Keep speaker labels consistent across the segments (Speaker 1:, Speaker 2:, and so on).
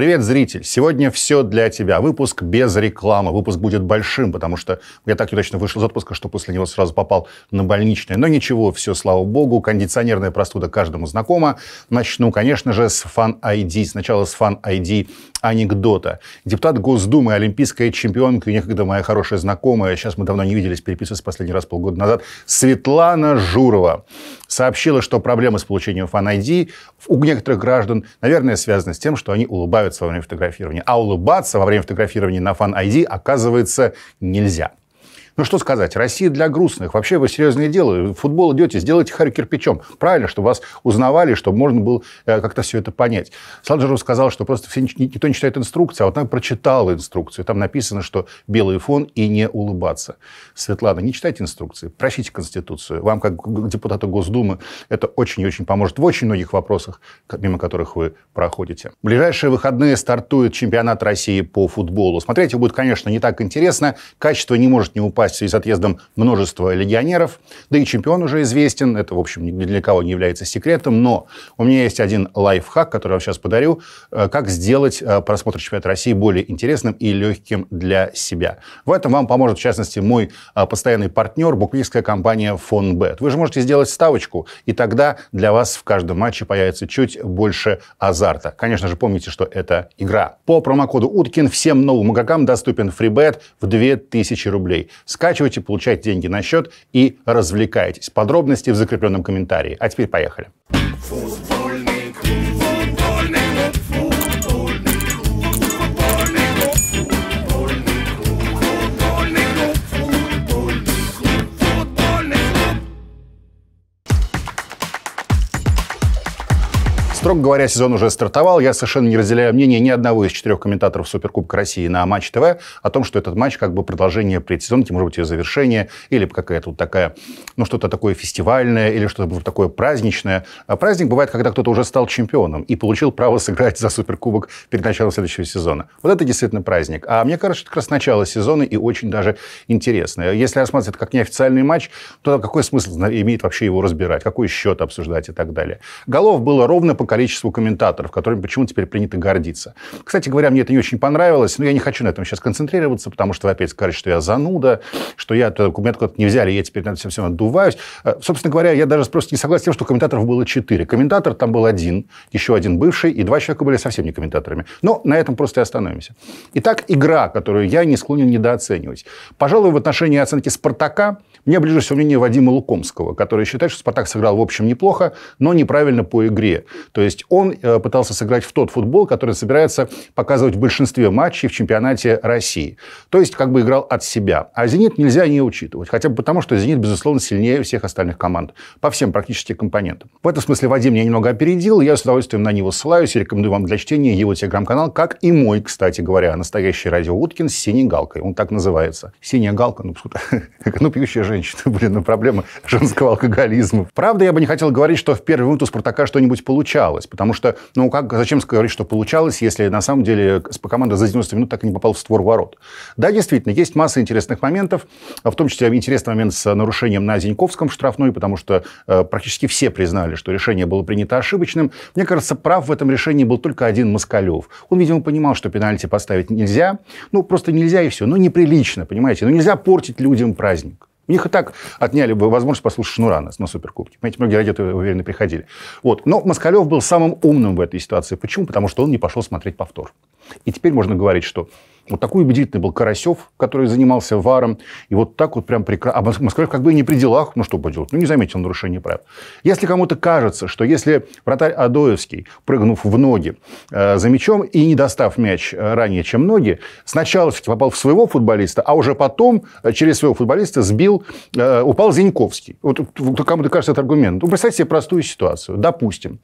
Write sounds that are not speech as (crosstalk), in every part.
Speaker 1: Привет, зритель! Сегодня все для тебя. Выпуск без рекламы. Выпуск будет большим, потому что я так точно вышел из отпуска, что после него сразу попал на больничное. Но ничего, все, слава богу. Кондиционерная простуда каждому знакома. Начну, конечно же, с Fan ID. Сначала с Fan ID анекдота. Депутат Госдумы, олимпийская чемпионка и некогда моя хорошая знакомая, сейчас мы давно не виделись, переписывались последний раз полгода назад, Светлана Журова сообщила, что проблемы с получением фан у некоторых граждан, наверное, связаны с тем, что они улыбаются во время фотографирования. А улыбаться во время фотографирования на фан-ID, оказывается, нельзя. Ну что сказать, Россия для грустных. Вообще вы серьезное дело. Футбол идете, сделайте харю кирпичом. Правильно, чтобы вас узнавали, чтобы можно было э, как-то все это понять. Сладжеров сказал, что просто все, никто не читает инструкцию, а вот она прочитал инструкцию. Там написано, что белый фон и не улыбаться. Светлана, не читайте инструкции, прочтите Конституцию. Вам, как депутату Госдумы, это очень и очень поможет в очень многих вопросах, мимо которых вы проходите. В ближайшие выходные стартует чемпионат России по футболу. Смотреть его будет, конечно, не так интересно. Качество не может не упасть власти и с отъездом множества легионеров. Да и чемпион уже известен, это, в общем, ни для кого не является секретом. Но у меня есть один лайфхак, который я вам сейчас подарю, э, как сделать э, просмотр чемпионата России более интересным и легким для себя. В этом вам поможет, в частности, мой э, постоянный партнер, букмекерская компания «Фонбет». Вы же можете сделать ставочку, и тогда для вас в каждом матче появится чуть больше азарта. Конечно же, помните, что это игра. По промокоду «Уткин» всем новым игрокам доступен фрибет в 2000 рублей. Скачивайте, получайте деньги на счет и развлекайтесь. Подробности в закрепленном комментарии. А теперь поехали. Футбол. Строго говоря, сезон уже стартовал. Я совершенно не разделяю мнение ни одного из четырех комментаторов Суперкубка России на Матч ТВ о том, что этот матч как бы продолжение предсезонки, может быть, ее завершение, или какая-то вот такая, ну, что-то такое фестивальное, или что-то такое праздничное. А праздник бывает, когда кто-то уже стал чемпионом и получил право сыграть за Суперкубок перед началом следующего сезона. Вот это действительно праздник. А мне кажется, это как раз начало сезона и очень даже интересно. Если рассматривать это как неофициальный матч, то какой смысл имеет вообще его разбирать, какой счет обсуждать и так далее. Голов было ровно по количеству количеству комментаторов, которыми почему теперь принято гордиться. Кстати говоря, мне это не очень понравилось, но я не хочу на этом сейчас концентрироваться, потому что вы опять скажете, что я зануда, что я этот документ куда-то не взяли, я теперь на это все надуваюсь. Э, собственно говоря, я даже просто не согласен с тем, что комментаторов было четыре. Комментатор там был один, еще один бывший, и два человека были совсем не комментаторами. Но на этом просто и остановимся. Итак, игра, которую я не склонен недооценивать. Пожалуй, в отношении оценки «Спартака» Мне ближе всего сравнение Вадима Лукомского, который считает, что «Спартак» сыграл, в общем, неплохо, но неправильно по игре. То есть он э, пытался сыграть в тот футбол, который собирается показывать в большинстве матчей в чемпионате России. То есть как бы играл от себя. А «Зенит» нельзя не учитывать. Хотя бы потому, что «Зенит», безусловно, сильнее всех остальных команд. По всем практически компонентам. В этом смысле Вадим меня немного опередил. Я с удовольствием на него ссылаюсь и рекомендую вам для чтения его телеграм-канал, как и мой, кстати говоря, настоящий радио Уткин с синей галкой. Он так называется. Синяя галка, ну, (laughs) ну пьющая жизнь женщины (laughs) были на ну, проблемы женского алкоголизма. Правда, я бы не хотел говорить, что в первую минуту Спартака что-нибудь получалось, потому что, ну, как, зачем говорить, что получалось, если на самом деле команда за 90 минут так и не попала в створ ворот. Да, действительно, есть масса интересных моментов, в том числе интересный момент с нарушением на Зиньковском штрафной, потому что э, практически все признали, что решение было принято ошибочным. Мне кажется, прав в этом решении был только один Москалев. Он, видимо, понимал, что пенальти поставить нельзя. Ну, просто нельзя и все. Ну, неприлично, понимаете? Ну, нельзя портить людям праздник. У них и так отняли бы возможность послушать Шнура на, на Суперкубке. Понимаете, многие радио уверенно приходили. Вот. Но Москалев был самым умным в этой ситуации. Почему? Потому что он не пошел смотреть повтор. И теперь можно говорить, что вот такой убедительный был Карасев, который занимался варом. И вот так вот прям прекрасно. А Москва как бы не при делах, ну что поделать, ну не заметил нарушение правил. Если кому-то кажется, что если вратарь Адоевский, прыгнув в ноги э, за мячом и не достав мяч э, ранее, чем ноги, сначала все-таки попал в своего футболиста, а уже потом э, через своего футболиста сбил, э, упал Зиньковский. Вот, вот кому-то кажется этот аргумент. Ну, представьте себе простую ситуацию. Допустим,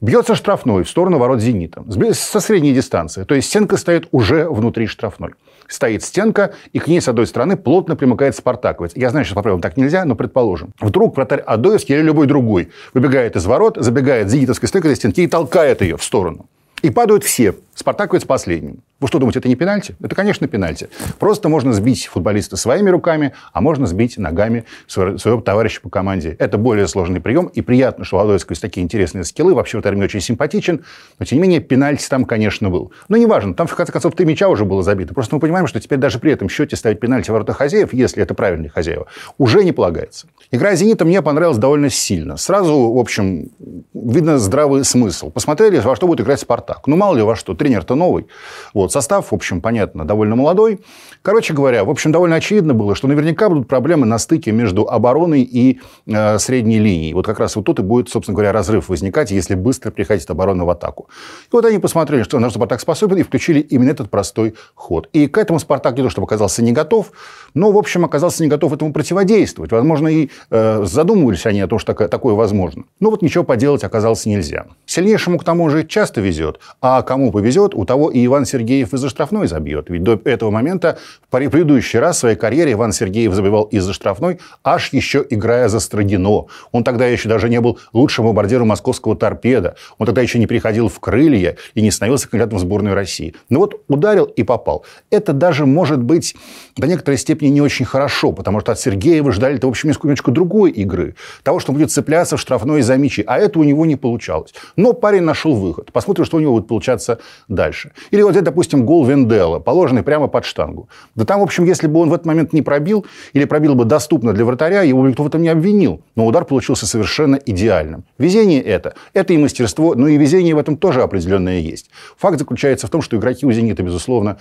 Speaker 1: Бьется штрафной в сторону ворот «Зенита» со средней дистанции. То есть стенка стоит уже внутри штрафной. Стоит стенка, и к ней с одной стороны плотно примыкает «Спартаковец». Я знаю, что по правилам так нельзя, но предположим. Вдруг вратарь Адоевский или любой другой выбегает из ворот, забегает зенитовской стойкой до стенки и толкает ее в сторону. И падают все, Спартак выйдет последним. Вы что думаете, это не пенальти? Это, конечно, пенальти. Просто можно сбить футболиста своими руками, а можно сбить ногами своего, товарища по команде. Это более сложный прием, и приятно, что Ладойский есть такие интересные скиллы. Вообще, вратарь мне очень симпатичен, но, тем не менее, пенальти там, конечно, был. Но ну, неважно, там, в конце концов, ты мяча уже было забито. Просто мы понимаем, что теперь даже при этом счете ставить пенальти ворота хозяев, если это правильные хозяева, уже не полагается. Игра «Зенита» мне понравилась довольно сильно. Сразу, в общем, видно здравый смысл. Посмотрели, во что будет играть «Спартак». Ну, мало ли во что тренер-то новый. Вот, состав, в общем, понятно, довольно молодой. Короче говоря, в общем, довольно очевидно было, что наверняка будут проблемы на стыке между обороной и э, средней линией. Вот как раз вот тут и будет, собственно говоря, разрыв возникать, если быстро приходит оборона в атаку. И вот они посмотрели, что наш Спартак способен, и включили именно этот простой ход. И к этому Спартак не то чтобы оказался не готов, но, в общем, оказался не готов этому противодействовать. Возможно, и э, задумывались они о том, что такое, такое возможно. Но вот ничего поделать оказалось нельзя. Сильнейшему, к тому же, часто везет, а кому повезет, повезет, у того и Иван Сергеев из-за штрафной забьет. Ведь до этого момента в предыдущий раз в своей карьере Иван Сергеев забивал из-за штрафной, аж еще играя за Строгино. Он тогда еще даже не был лучшим бомбардиром московского торпеда. Он тогда еще не приходил в крылья и не становился кандидатом в сборную России. Но ну вот ударил и попал. Это даже может быть до некоторой степени не очень хорошо, потому что от Сергеева ждали, в общем, несколько другой игры. Того, что он будет цепляться в штрафной за мячи. А это у него не получалось. Но парень нашел выход. Посмотрим, что у него будет получаться дальше. Или вот это, допустим, гол Вендела, положенный прямо под штангу. Да там, в общем, если бы он в этот момент не пробил, или пробил бы доступно для вратаря, его никто в этом не обвинил. Но удар получился совершенно идеальным. Везение это. Это и мастерство, но и везение в этом тоже определенное есть. Факт заключается в том, что игроки у «Зенита», безусловно,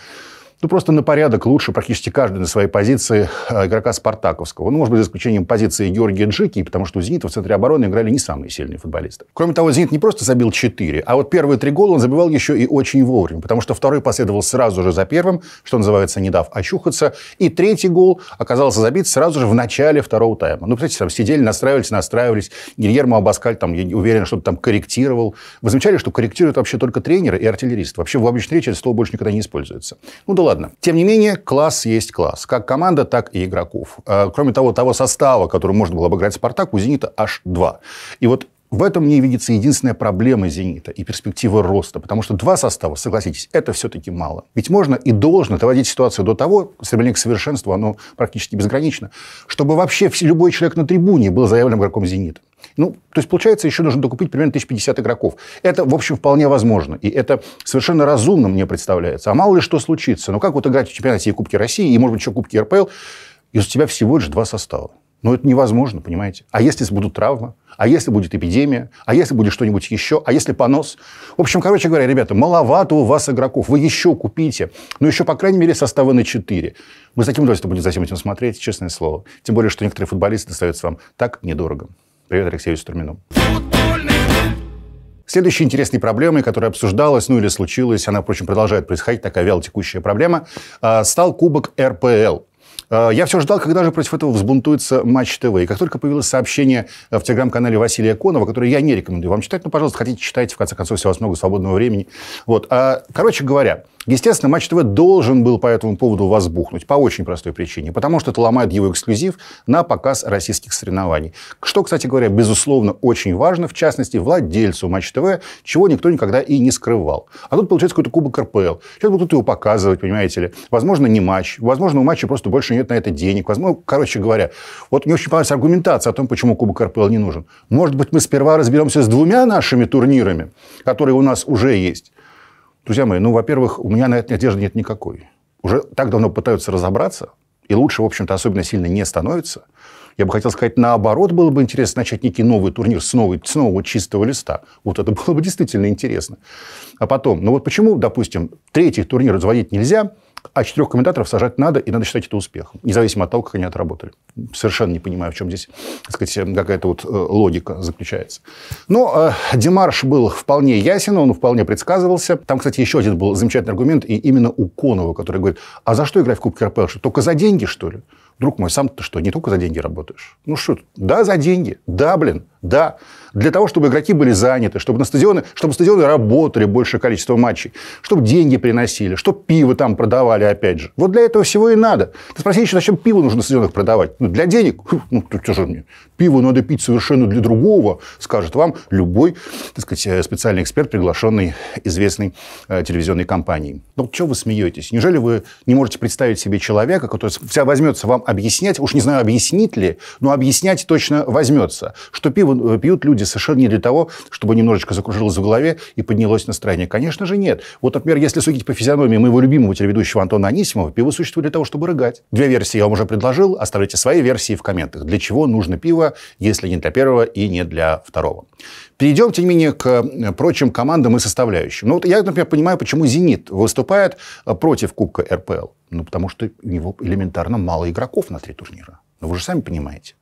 Speaker 1: ну, просто на порядок лучше практически каждый на своей позиции э, игрока Спартаковского. Ну, может быть, за исключением позиции Георгия Джики, потому что у «Зенита» в центре обороны играли не самые сильные футболисты. Кроме того, «Зенит» не просто забил 4, а вот первые три гола он забивал еще и очень вовремя, потому что второй последовал сразу же за первым, что называется, не дав очухаться, и третий гол оказался забит сразу же в начале второго тайма. Ну, кстати, там сидели, настраивались, настраивались. Гильермо Абаскаль там, я уверен, что-то там корректировал. Вы замечали, что корректируют вообще только тренеры и артиллеристы? Вообще в обычной речи это слово больше никогда не используется. Ну, ладно. Тем не менее, класс есть класс. Как команда, так и игроков. Э, кроме того, того состава, который можно было обыграть «Спартак», у «Зенита» аж два. И вот в этом мне видится единственная проблема «Зенита» и перспектива роста, потому что два состава, согласитесь, это все-таки мало. Ведь можно и должно доводить ситуацию до того, стремление к совершенству, оно практически безгранично, чтобы вообще любой человек на трибуне был заявлен игроком «Зенита». Ну, то есть, получается, еще нужно докупить примерно 1050 игроков. Это, в общем, вполне возможно. И это совершенно разумно мне представляется. А мало ли что случится. Ну, как вот играть в чемпионате и Кубке России, и, может быть, еще Кубке РПЛ, и у тебя всего лишь два состава. Но ну, это невозможно, понимаете? А если будут травмы? А если будет эпидемия? А если будет что-нибудь еще? А если понос? В общем, короче говоря, ребята, маловато у вас игроков. Вы еще купите. Но ну, еще, по крайней мере, составы на 4. Мы с таким удовольствием будем за всем этим смотреть, честное слово. Тем более, что некоторые футболисты достаются вам так недорого. Привет Алексею Стурмину. Следующей интересной проблемой, которая обсуждалась, ну или случилась, она, впрочем, продолжает происходить, такая вялотекущая проблема, а, стал кубок РПЛ. Э, я все ждал, когда же против этого взбунтуется Матч ТВ. И как только появилось сообщение э, в телеграм-канале Василия Конова, которое я не рекомендую вам читать, но, пожалуйста, хотите, читайте, в конце концов, у вас много свободного времени. Вот. А, короче говоря, Естественно, Матч ТВ должен был по этому поводу возбухнуть, по очень простой причине, потому что это ломает его эксклюзив на показ российских соревнований. Что, кстати говоря, безусловно, очень важно, в частности, владельцу Матч ТВ, чего никто никогда и не скрывал. А тут получается какой-то кубок РПЛ. Сейчас будут его показывать, понимаете ли. Возможно, не матч. Возможно, у матча просто больше нет на это денег. Возможно, короче говоря, вот мне очень понравилась аргументация о том, почему кубок РПЛ не нужен. Может быть, мы сперва разберемся с двумя нашими турнирами, которые у нас уже есть Друзья мои, ну, во-первых, у меня на это надежды нет никакой. Уже так давно пытаются разобраться, и лучше, в общем-то, особенно сильно не становится. Я бы хотел сказать, наоборот, было бы интересно начать некий новый турнир с, новой, с нового чистого листа. Вот это (laughs) было бы действительно интересно. А потом, ну вот почему, допустим, третий турнир разводить нельзя – а четырех комментаторов сажать надо, и надо считать это успехом, независимо от того, как они отработали. Совершенно не понимаю, в чем здесь, так сказать, какая-то вот э, логика заключается. Но ну, э, Демарш был вполне ясен, он вполне предсказывался. Там, кстати, еще один был замечательный аргумент, и именно у Конова, который говорит, а за что играть в Кубке РПЛ? Что, только за деньги, что ли? Друг мой, сам то что, не только за деньги работаешь? Ну что, да, за деньги, да, блин, да, для того, чтобы игроки были заняты, чтобы на стадионы, чтобы стадионы работали большее количество матчей, чтобы деньги приносили, чтобы пиво там продавали, опять же. Вот для этого всего и надо. Ты спроси еще, зачем пиво нужно на стадионах продавать? Ну, для денег? Ну, что же мне? Пиво надо пить совершенно для другого, скажет вам любой, так сказать, э, специальный эксперт, приглашенный известной э, телевизионной компанией. Ну, что вы смеетесь? Неужели вы не можете представить себе человека, который вся возьмется вам объяснять, уж не знаю, объяснит ли, но объяснять точно возьмется, что пиво Э, пьют, люди совершенно не для того, чтобы немножечко закружилось в голове и поднялось настроение. Конечно же, нет. Вот, например, если судить по физиономии моего любимого телеведущего Антона Анисимова, пиво существует для того, чтобы рыгать. Две версии я вам уже предложил. Оставляйте свои версии в комментах. Для чего нужно пиво, если не для первого и не для второго. Перейдем, тем не менее, к э, прочим командам и составляющим. Ну, вот я, например, понимаю, почему «Зенит» выступает э, против Кубка РПЛ. Ну, потому что у него элементарно мало игроков на три турнира. Ну, вы же сами понимаете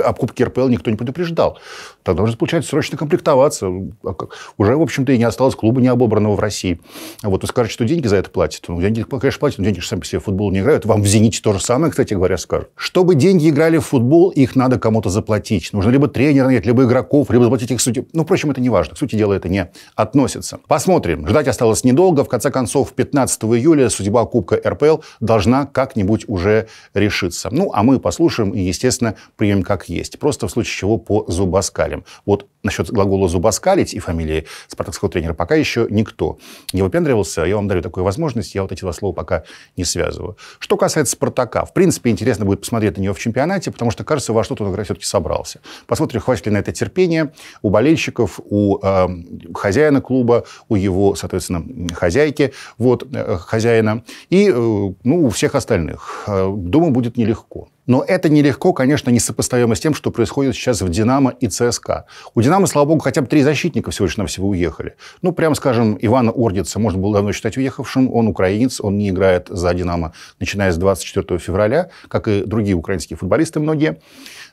Speaker 1: о а покупке РПЛ никто не предупреждал. Тогда нужно получается срочно комплектоваться. А уже, в общем-то, и не осталось клуба необобранного в России. Вот вы скажете, что деньги за это платят. Ну, деньги, конечно, платят, но деньги же сами по себе в футбол не играют. Вам в «Зените» то же самое, кстати говоря, скажут. Чтобы деньги играли в футбол, их надо кому-то заплатить. Нужно либо тренера нанять, либо игроков, либо заплатить их судьи. Ну, впрочем, это не важно. К сути дела, это не относится. Посмотрим. Ждать осталось недолго. В конце концов, 15 июля судьба Кубка РПЛ должна как-нибудь уже решиться. Ну, а мы послушаем и, естественно, примем как как есть. Просто в случае чего по зубоскалям. Вот насчет глагола «зубоскалить» и фамилии спартакского тренера пока еще никто не выпендривался. Я вам дарю такую возможность, я вот эти два слова пока не связываю. Что касается «Спартака», в принципе, интересно будет посмотреть на него в чемпионате, потому что, кажется, во что-то он играть все-таки собрался. Посмотрим, хватит ли на это терпение у болельщиков, у э, хозяина клуба, у его, соответственно, хозяйки, вот, э, хозяина, и, э, ну, у всех остальных. Э, думаю, будет нелегко. Но это нелегко, конечно, несопоставимо с тем, что происходит сейчас в «Динамо» и «ЦСКА». У «Динамо», слава богу, хотя бы три защитника всего лишь навсего уехали. Ну, прямо скажем, Ивана Ордица можно было давно считать уехавшим. Он украинец, он не играет за «Динамо», начиная с 24 февраля, как и другие украинские футболисты многие.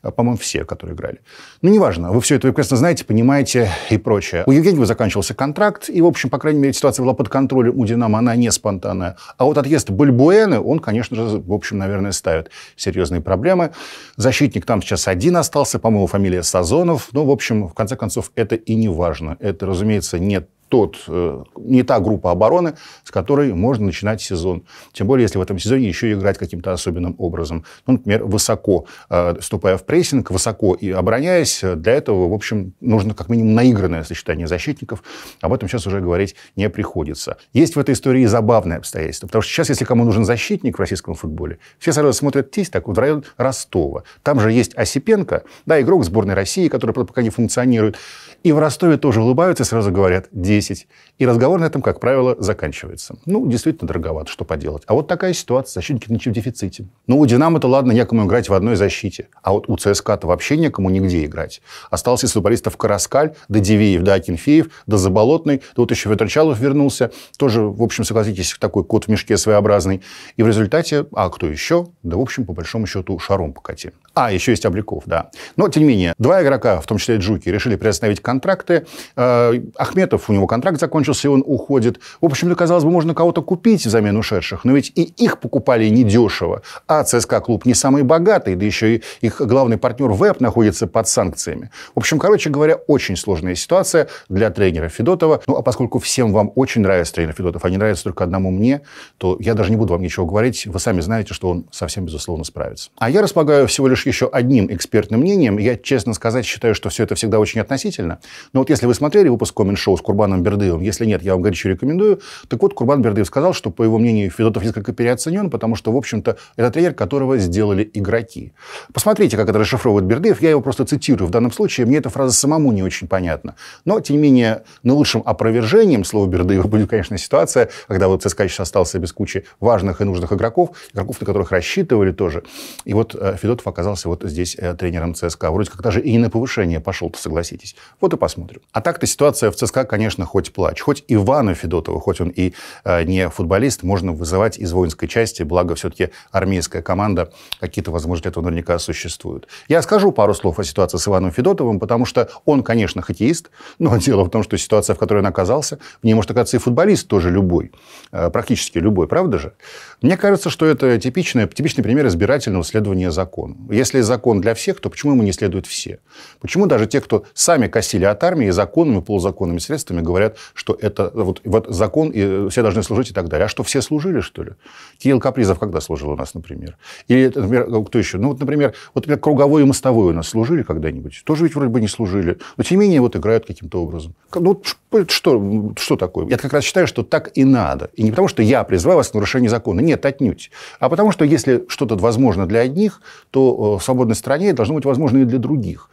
Speaker 1: А, по-моему, все, которые играли. Ну, неважно, вы все это прекрасно знаете, понимаете и прочее. У Евгеньева заканчивался контракт, и, в общем, по крайней мере, ситуация была под контролем у «Динамо», она не спонтанная. А вот отъезд Бальбуэны, он, конечно же, в общем, наверное, ставит серьезные проблемы. Защитник там сейчас один остался, по-моему, фамилия Сазонов. Ну, в общем, в конце концов, это и не важно. Это, разумеется, нет тот, э, не та группа обороны, с которой можно начинать сезон. Тем более, если в этом сезоне еще и играть каким-то особенным образом. Ну, например, высоко, э, ступая в прессинг, высоко и обороняясь, э, для этого, в общем, нужно как минимум наигранное сочетание защитников. Об этом сейчас уже говорить не приходится. Есть в этой истории забавное обстоятельство, потому что сейчас, если кому нужен защитник в российском футболе, все сразу смотрят тесть так вот в район Ростова. Там же есть Осипенко, да, игрок сборной России, который пока не функционирует. И в Ростове тоже улыбаются и сразу говорят, 10 10. И разговор на этом, как правило, заканчивается. Ну, действительно дороговато, что поделать. А вот такая ситуация. Защитники ничего в дефиците. Ну, у «Динамо»-то, ладно, некому играть в одной защите. А вот у ЦСКА-то вообще некому нигде играть. Остался из футболистов Караскаль, да Дивеев, да Акинфеев, да Заболотный. Да вот еще Ветрчалов вернулся. Тоже, в общем, согласитесь, такой кот в мешке своеобразный. И в результате, а кто еще? Да, в общем, по большому счету, шаром покати. А, еще есть Обликов, да. Но, тем не менее, два игрока, в том числе и Джуки, решили приостановить контракты. Э, Ахметов у него контракт закончился, и он уходит. В общем-то, казалось бы, можно кого-то купить взамен ушедших, но ведь и их покупали недешево. А ЦСКА-клуб не самый богатый, да еще и их главный партнер ВЭП находится под санкциями. В общем, короче говоря, очень сложная ситуация для тренера Федотова. Ну, а поскольку всем вам очень нравится тренер Федотов, а не нравится только одному мне, то я даже не буду вам ничего говорить. Вы сами знаете, что он совсем, безусловно, справится. А я располагаю всего лишь еще одним экспертным мнением. Я, честно сказать, считаю, что все это всегда очень относительно. Но вот если вы смотрели выпуск Комин-шоу с Курбаном Курбаном Бердыевым. Если нет, я вам горячо рекомендую. Так вот, Курбан Бердыев сказал, что, по его мнению, Федотов несколько переоценен, потому что, в общем-то, это тренер, которого сделали игроки. Посмотрите, как это расшифровывает Бердыев. Я его просто цитирую. В данном случае мне эта фраза самому не очень понятна. Но, тем не менее, наилучшим опровержением слова Бердыева будет, конечно, ситуация, когда вот ЦСКА сейчас остался без кучи важных и нужных игроков, игроков, на которых рассчитывали тоже. И вот э, Федотов оказался вот здесь э, тренером ЦСКА. Вроде как даже и не на повышение пошел согласитесь. Вот и посмотрим. А так-то ситуация в ЦСКА, конечно, хоть плач. Хоть Ивана Федотова, хоть он и э, не футболист, можно вызывать из воинской части, благо все-таки армейская команда, какие-то возможности этого наверняка существуют. Я скажу пару слов о ситуации с Иваном Федотовым, потому что он, конечно, хоккеист, (laughs) но дело в том, что ситуация, в которой он оказался, в ней может оказаться и футболист тоже любой, э, практически любой, правда же? Мне кажется, что это типичное, типичный пример избирательного следования закону. Если закон для всех, то почему ему не следуют все? Почему даже те, кто сами косили от армии, законными, полузаконными средствами говорят, говорят, что это вот, вот закон, и все должны служить и так далее. А что, все служили, что ли? Кирилл Капризов когда служил у нас, например? Или, например, ну, кто еще? Ну, вот, например, вот, например, круговой и мостовой у нас служили когда-нибудь? Тоже ведь вроде бы не служили. Но, тем не менее, вот играют каким-то образом. Ну, что, что такое? Я как раз считаю, что так и надо. И не потому, что я призываю вас к нарушению закона. Нет, отнюдь. А потому, что если что-то возможно для одних, то э, в свободной стране должно быть возможно и для других.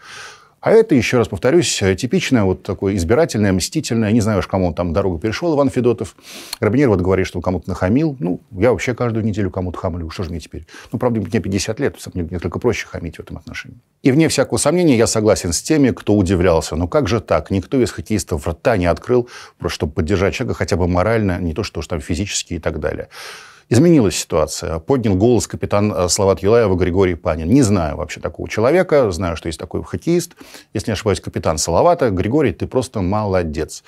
Speaker 1: А это, еще раз повторюсь, типичное вот такое избирательное, мстительное. Не знаю уж, кому он там дорогу перешел, Иван Федотов. Рабинер вот говорит, что он кому-то нахамил. Ну, я вообще каждую неделю кому-то хамлю. Что же мне теперь? Ну, правда, мне 50 лет, мне, мне проще хамить в этом отношении. И вне всякого сомнения я согласен с теми, кто удивлялся. Но как же так? Никто из хоккеистов рта не открыл, просто чтобы поддержать человека хотя бы морально, не то что уж там физически и так далее. Изменилась ситуация. Поднял голос капитан э, Словат Юлаева Григорий Панин. Не знаю вообще такого человека. Знаю, что есть такой хоккеист. Если не ошибаюсь, капитан Салавата. Григорий, ты просто молодец.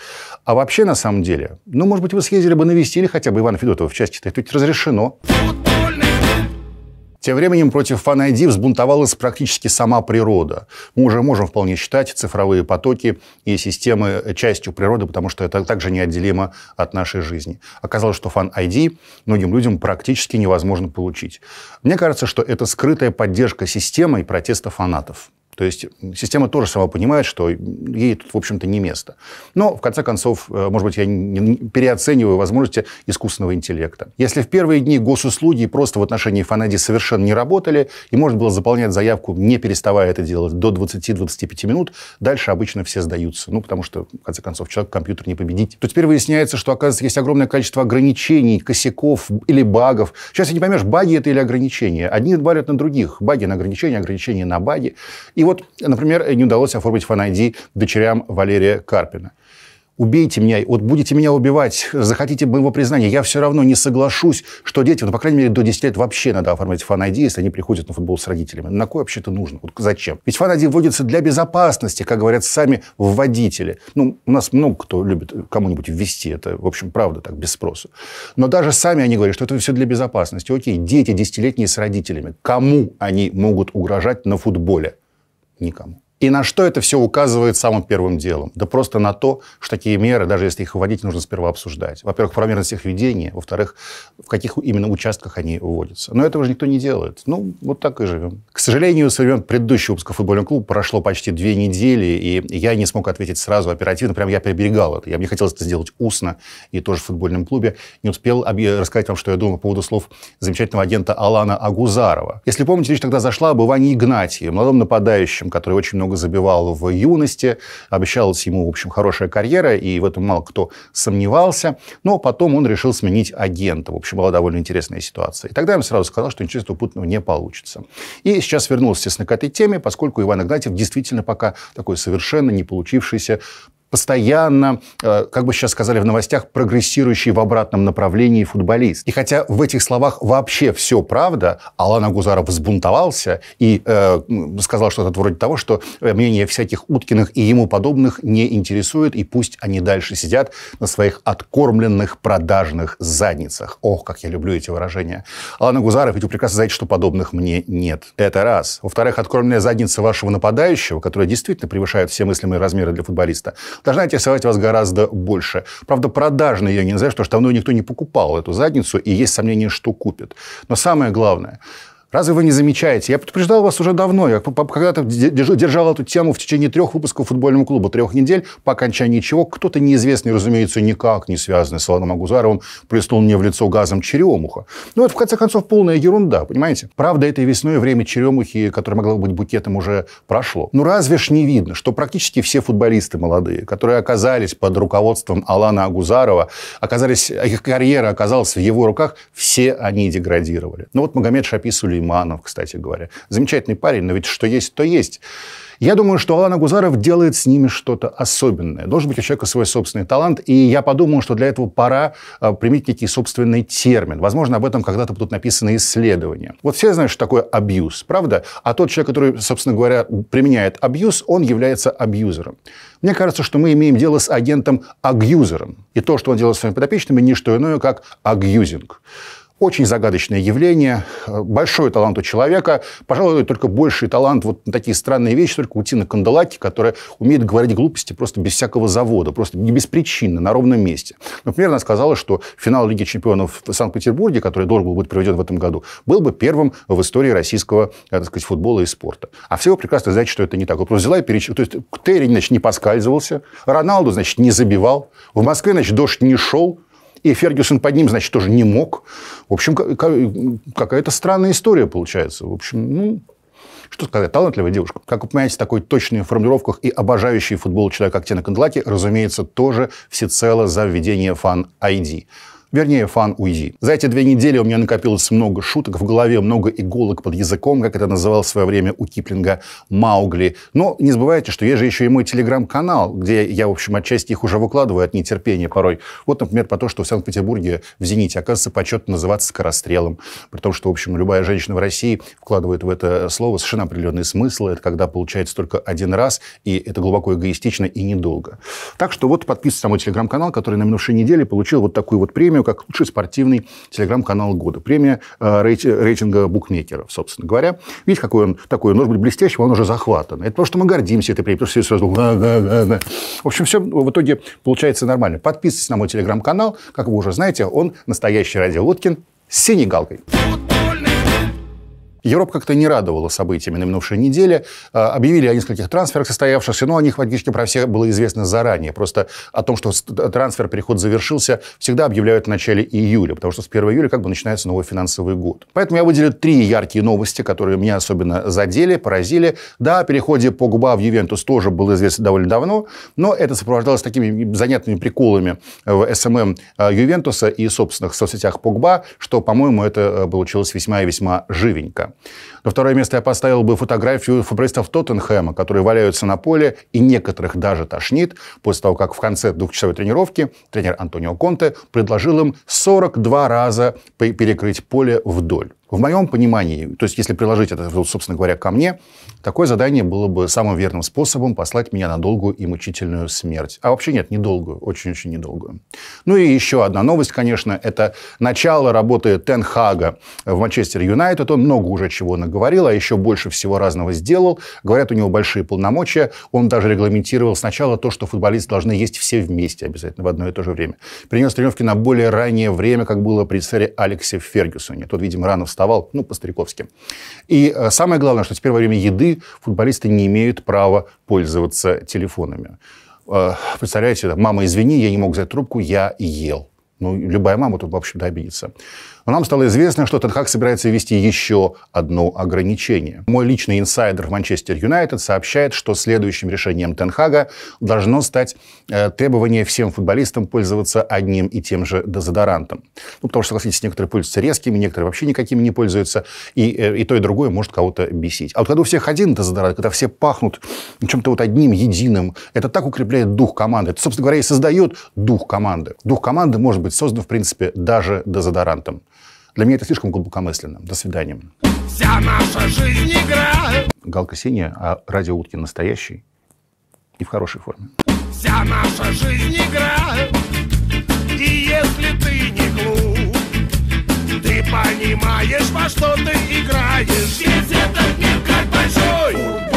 Speaker 1: А вообще, на самом деле, ну, может быть, вы съездили бы навестили хотя бы Ивана Федотова в части-то. Это ведь разрешено. Футбол! Тем временем против FanID взбунтовалась практически сама природа. Мы уже можем вполне считать цифровые потоки и системы э, частью природы, потому что это также неотделимо от нашей жизни. Оказалось, что Фанайди многим людям практически невозможно получить. Мне кажется, что это скрытая поддержка системы и протеста фанатов. То есть система тоже сама понимает, что ей тут, в общем-то, не место. Но, в конце концов, э, может быть, я переоцениваю возможности искусственного интеллекта. Если в первые дни госуслуги просто в отношении Фанади совершенно не работали, и можно было заполнять заявку, не переставая это делать, до 20-25 минут, дальше обычно все сдаются. Ну, потому что, в конце концов, человек компьютер не победить. То теперь выясняется, что, оказывается, есть огромное количество ограничений, косяков или багов. Сейчас я не поймешь, баги это или ограничения. Одни валят на других. Баги на ограничения, ограничения на баги. И вот, например, не удалось оформить фан дочерям Валерия Карпина убейте меня, вот будете меня убивать, захотите моего признания, я все равно не соглашусь, что дети, ну, по крайней мере, до 10 лет вообще надо оформить фан если они приходят на футбол с родителями. На кой вообще это нужно? Вот зачем? Ведь фан вводится для безопасности, как говорят сами водители. Ну, у нас много кто любит кому-нибудь ввести, это, в общем, правда так, без спросу. Но даже сами они говорят, что это все для безопасности. Окей, дети десятилетние с родителями, кому они могут угрожать на футболе? никому. И на что это все указывает самым первым делом? Да просто на то, что такие меры, даже если их вводить, нужно сперва обсуждать. Во-первых, правомерность их ведения, во-вторых, в каких именно участках они вводятся. Но этого же никто не делает. Ну, вот так и живем. К сожалению, со времен предыдущего выпуска футбольного клуба прошло почти две недели, и я не смог ответить сразу оперативно, прям я приберегал это. Я мне хотелось это сделать устно и тоже в футбольном клубе. Не успел рассказать вам, что я думаю по поводу слов замечательного агента Алана Агузарова. Если помните, речь тогда зашла об Иване Игнатии, молодом нападающем, который очень много много забивал в юности, обещалась ему, в общем, хорошая карьера, и в этом мало кто сомневался. Но потом он решил сменить агента. В общем, была довольно интересная ситуация. И тогда я ему сразу сказал, что ничего путного не получится. И сейчас вернулся, естественно, к этой теме, поскольку Иван Игнатьев действительно пока такой совершенно не получившийся постоянно, э, как бы сейчас сказали в новостях, прогрессирующий в обратном направлении футболист. И хотя в этих словах вообще все правда, Алан Агузаров взбунтовался и э, сказал что-то вроде того, что э, мнение всяких Уткиных и ему подобных не интересует, и пусть они дальше сидят на своих откормленных продажных задницах. Ох, как я люблю эти выражения. Алан Агузаров ведь прекрасно знает, что подобных мне нет. Это раз. Во-вторых, откормленная задница вашего нападающего, которая действительно превышает все мыслимые размеры для футболиста, должна интересовать вас гораздо больше. Правда, продажной ее нельзя, потому что давно никто не покупал эту задницу, и есть сомнение, что купит. Но самое главное – Разве вы не замечаете? Я предупреждал вас уже давно. Я когда-то держал эту тему в течение трех выпусков футбольного клуба, трех недель, по окончании чего кто-то неизвестный, разумеется, никак не связанный с Аланом Агузаровым, плеснул мне в лицо газом черемуха. Ну, это, в конце концов, полная ерунда, понимаете? Правда, этой весной время черемухи, которое могло быть букетом, уже прошло. Но разве ж не видно, что практически все футболисты молодые, которые оказались под руководством Алана Агузарова, оказались, их карьера оказалась в его руках, все они деградировали. Ну, вот Магомед Шаписули Сулейманов, кстати говоря. Замечательный парень, но ведь что есть, то есть. Я думаю, что Алан Гузаров делает с ними что-то особенное. Должен быть у человека свой собственный талант, и я подумал, что для этого пора а, применить некий собственный термин. Возможно, об этом когда-то будут написаны исследования. Вот все знают, что такое абьюз, правда? А тот человек, который, собственно говоря, применяет абьюз, он является абьюзером. Мне кажется, что мы имеем дело с агентом-агьюзером. И то, что он делает с своими подопечными, не что иное, как агьюзинг. Очень загадочное явление, э, большой талант у человека. Пожалуй, только больший талант вот на такие странные вещи, только у Тины Канделаки, которая умеет говорить глупости просто без всякого завода, просто не без причины, на ровном месте. Например, она сказала, что финал Лиги чемпионов в Санкт-Петербурге, который должен был быть проведен в этом году, был бы первым в истории российского э, так сказать, футбола и спорта. А все прекрасно знаете, что это не так. Вот просто взяла и перечислила. То есть Терри, значит, не поскальзывался, Роналду, значит, не забивал, в Москве, значит, дождь не шел, и Фергюсон под ним, значит, тоже не мог. В общем, какая-то странная история получается. В общем, ну, что сказать, талантливая девушка. Как вы понимаете, такой точной в формулировках и обожающий футбол человек, как Тина Кандлаки, разумеется, тоже всецело за введение фан-ID вернее, фан уйди. За эти две недели у меня накопилось много шуток в голове, много иголок под языком, как это называл в свое время у Киплинга Маугли. Но не забывайте, что есть же еще и мой телеграм-канал, где я, в общем, отчасти их уже выкладываю от нетерпения порой. Вот, например, по то, что в Санкт-Петербурге в «Зените» оказывается почетно называться скорострелом. При том, что, в общем, любая женщина в России вкладывает в это слово совершенно определенный смысл. Это когда получается только один раз, и это глубоко эгоистично и недолго. Так что вот подписывайтесь на мой телеграм-канал, который на минувшей неделе получил вот такую вот премию премию как лучший спортивный телеграм-канал года. Премия э, рейтинга букмекеров, собственно говоря. Видите, какой он такой, он может быть блестящий, а он уже захватан. Это потому, что мы гордимся этой премией, потому что все сразу... В общем, все в итоге получается нормально. Подписывайтесь на мой телеграм-канал, как вы уже знаете, он настоящий ради Лоткин с синей галкой. Европа как-то не радовала событиями на минувшей неделе. А, объявили о нескольких трансферах состоявшихся, но о них практически про все было известно заранее. Просто о том, что трансфер, переход завершился, всегда объявляют в начале июля, потому что с 1 июля как бы начинается новый финансовый год. Поэтому я выделю три яркие новости, которые меня особенно задели, поразили. Да, о переходе Погуба в Ювентус тоже было известно довольно давно, но это сопровождалось такими занятными приколами в СММ а, Ювентуса и собственных соцсетях Погба, что, по-моему, это э, получилось весьма и весьма живенько. На второе место я поставил бы фотографию футболистов Тоттенхэма, которые валяются на поле, и некоторых даже тошнит, после того, как в конце двухчасовой тренировки тренер Антонио Конте предложил им 42 раза перекрыть поле вдоль. В моем понимании, то есть если приложить это, собственно говоря, ко мне, такое задание было бы самым верным способом послать меня на долгую и мучительную смерть. А вообще нет, недолгую, очень-очень недолгую. Ну и еще одна новость, конечно, это начало работы Тенхага в Манчестер Юнайтед. Он много уже чего наговорил, а еще больше всего разного сделал. Говорят, у него большие полномочия. Он даже регламентировал сначала то, что футболисты должны есть все вместе обязательно в одно и то же время. Принес тренировки на более раннее время, как было при царе Алексе Фергюсоне. Тот, видимо, рано встал вставал, ну, по-стариковски. И э, самое главное, что теперь во время еды футболисты не имеют права пользоваться телефонами. Э, представляете, мама, извини, я не мог взять трубку, я ел. Ну, любая мама тут, в общем-то, обидится. Но нам стало известно, что Тенхак собирается ввести еще одно ограничение. Мой личный инсайдер в Манчестер Юнайтед сообщает, что следующим решением Тенхага должно стать э, требование всем футболистам пользоваться одним и тем же дезодорантом. Ну, потому что, согласитесь, некоторые пользуются резкими, некоторые вообще никакими не пользуются, и, э, и то, и другое может кого-то бесить. А вот когда у всех один дезодорант, когда все пахнут чем-то вот одним, единым, это так укрепляет дух команды. Это, собственно говоря, и создает дух команды. Дух команды может быть создан, в принципе, даже дезодорантом. Для меня это слишком глубокомысленно. До свидания. Вся наша жизнь игра. Галка синяя, а радио утки настоящий и в хорошей форме. Вся наша жизнь игра. И если ты не глуп, ты понимаешь, во что ты играешь. Весь этот мир как большой